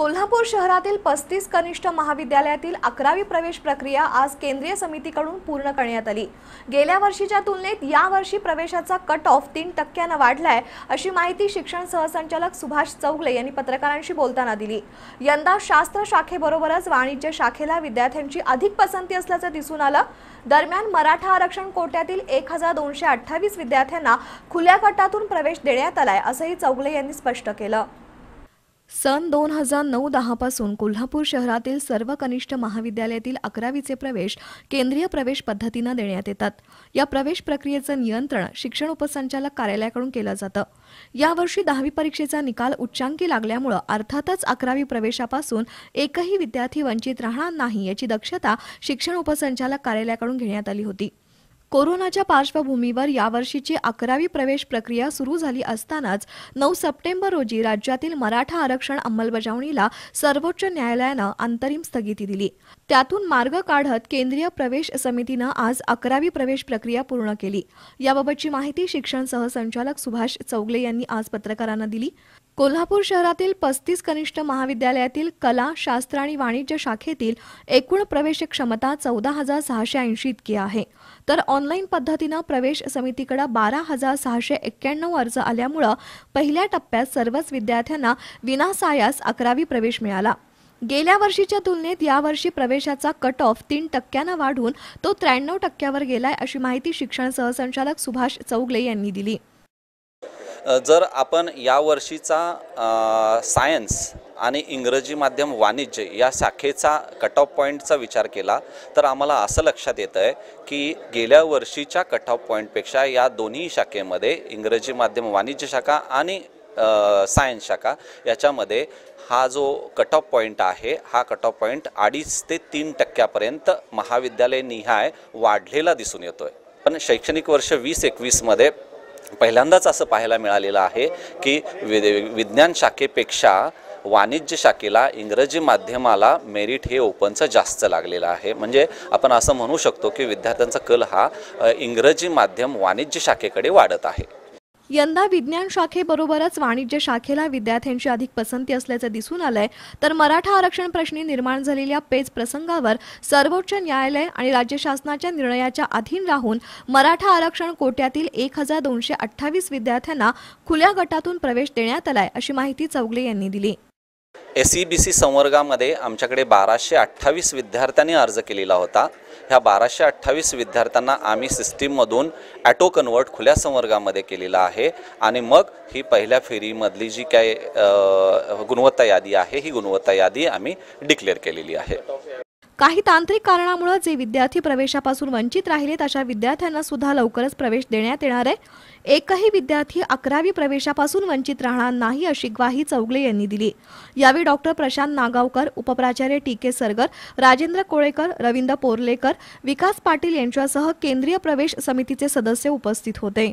कोल्हापूर शहरातील पस्तीस कनिष्ठ महाविद्यालयातील अकरावी प्रवेश प्रक्रिया आज केंद्रीय समितीकडून पूर्ण करण्यात आली गेल्या वर्षीच्या तुलनेत यावर्षी प्रवेशाचा कट ऑफ तीन टक्क्यानं वाढलाय अशी माहिती शिक्षण सहसंचालक सुभाष चौगले यांनी पत्रकारांशी बोलताना दिली यंदा शास्त्र शाखेबरोबरच वाणिज्य शाखेला विद्यार्थ्यांची अधिक पसंती असल्याचं दिसून आलं दरम्यान मराठा आरक्षण कोट्यातील एक हजार दोनशे अठ्ठावीस विद्यार्थ्यांना खुल्या गटातून प्रवेश देण्यात आलाय असंही चौगले यांनी स्पष्ट केलं सन दोन हजार नऊ दहापासून कोल्हापूर शहरातील सर्व कनिष्ठ महाविद्यालयातील अकरावीचे प्रवेश केंद्रीय प्रवेश पद्धतीनं देण्यात येतात या प्रवेश प्रक्रियेचं नियंत्रण शिक्षण उपसंचालक कार्यालयाकडून केलं जातं यावर्षी दहावी परीक्षेचा निकाल उच्चांकी लागल्यामुळं अर्थातच अकरावी प्रवेशापासून एकही विद्यार्थी वंचित राहणार नाही याची दक्षता शिक्षण उपसंचालक कार्यालयाकडून घेण्यात आली होती कोरोनाच्या पार्श्वभूमीवर यावर्षीची अकरावी प्रवेश प्रक्रिया सुरू झाली असतानाच नऊ सप्टेंबर रोजी राज्यातील मराठा आरक्षण अंमलबजावणीला सर्वोच्च न्यायालयानं अंतरिम स्थगिती दिली त्यातून मार्ग काढत केंद्रीय प्रवेश समितीनं आज अकरावी प्रवेश प्रक्रिया पूर्ण केली याबाबतची माहिती शिक्षण सहसंचालक सुभाष चौगले यांनी आज पत्रकारांना दिली कोल्हापूर शहरातील पस्तीस कनिष्ठ महाविद्यालयातील कला शास्त्र आणि वाणिज्य शाखेतील एकूण प्रवेश क्षमता चौदा हजार सहाशे ऐंशी इतकी आहे तर ऑनलाईन पद्धतीनं प्रवेश समितीकडे बारा हजार सहाशे एक्क्याण्णव अर्ज आल्यामुळं पहिल्या टप्प्यात सर्वच विद्यार्थ्यांना विनासायास अकरावी प्रवेश मिळाला गेल्या वर्षीच्या तुलनेत यावर्षी प्रवेशाचा कट ऑफ तीन टक्क्यानं वाढून तो त्र्याण्णव टक्क्यावर गेलाय अशी माहिती शिक्षण सहसंचालक सुभाष चौगले यांनी दिली जर आपण यावर्षीचा सायन्स आणि इंग्रजी माध्यम वाणिज्य या शाखेचा कट ऑफ पॉईंटचा विचार केला तर आम्हाला असं लक्षात येतं आहे की गेल्या वर्षीच्या कट ऑफ पॉईंटपेक्षा या दोन्ही शाखेमध्ये इंग्रजी माध्यम वाणिज्य शाखा आणि सायन्स शाखा याच्यामध्ये हा जो कट ऑफ पॉईंट आहे हा कट ऑफ पॉईंट अडीच ते तीन टक्क्यापर्यंत महाविद्यालय निहाय वाढलेला दिसून येतो आहे पण शैक्षणिक वर्ष वीस एकवीसमध्ये पहिल्यांदाच असं पाहायला मिळालेलं आहे की वि विज्ञान शाखेपेक्षा वाणिज्य शाखेला इंग्रजी माध्यमाला मेरिट हे ओपनचं जास्त लागलेलं आहे म्हणजे आपण असं म्हणू शकतो की विद्यार्थ्यांचा कल हा इंग्रजी माध्यम वाणिज्य शाखेकडे वाढत आहे यंदा विज्ञान शाखेबरोबरच वाणिज्य शाखेला विद्यार्थ्यांची अधिक पसंती असल्याचं दिसून आलंय तर मराठा आरक्षण प्रश्नी निर्माण झालेल्या पेच प्रसंगावर सर्वोच्च न्यायालय आणि राज्य शासनाच्या निर्णयाच्या अधीन राहून मराठा आरक्षण कोट्यातील एक हजार दोनशे अठ्ठावीस विद्यार्थ्यांना खुल्या गटातून प्रवेश देण्यात आलाय अशी माहिती चौगले यांनी दिली एस ई बी सी संवर्गामध्ये आमच्याकडे बाराशे अठ्ठावीस विद्यार्थ्यांनी अर्ज केलेला होता ह्या बाराशे अठ्ठावीस विद्यार्थ्यांना आम्ही सिस्टीममधून ॲटो कन्वर्ट खुल्या संवर्गामध्ये केलेला आहे आणि मग ही पहिल्या फेरीमधली जी काय गुणवत्ता यादी आहे ही गुणवत्ता यादी आम्ही डिक्लेअर केलेली आहे काही तांत्रिक कारणामुळे जे विद्यार्थी प्रवेशापासून वंचित राहिलेत अशा विद्यार्थ्यांना सुद्धा लवकरच प्रवेश देण्यात येणार आहे एकही विद्यार्थी अकरावी प्रवेशापासून वंचित राहणार नाही अशी ग्वाही चौगले यांनी दिली यावेळी डॉक्टर प्रशांत नागावकर उपप्राचार्य टी के सरगर राजेंद्र कोळेकर रवींद्र पोरलेकर विकास पाटील यांच्यासह केंद्रीय प्रवेश समितीचे सदस्य उपस्थित होते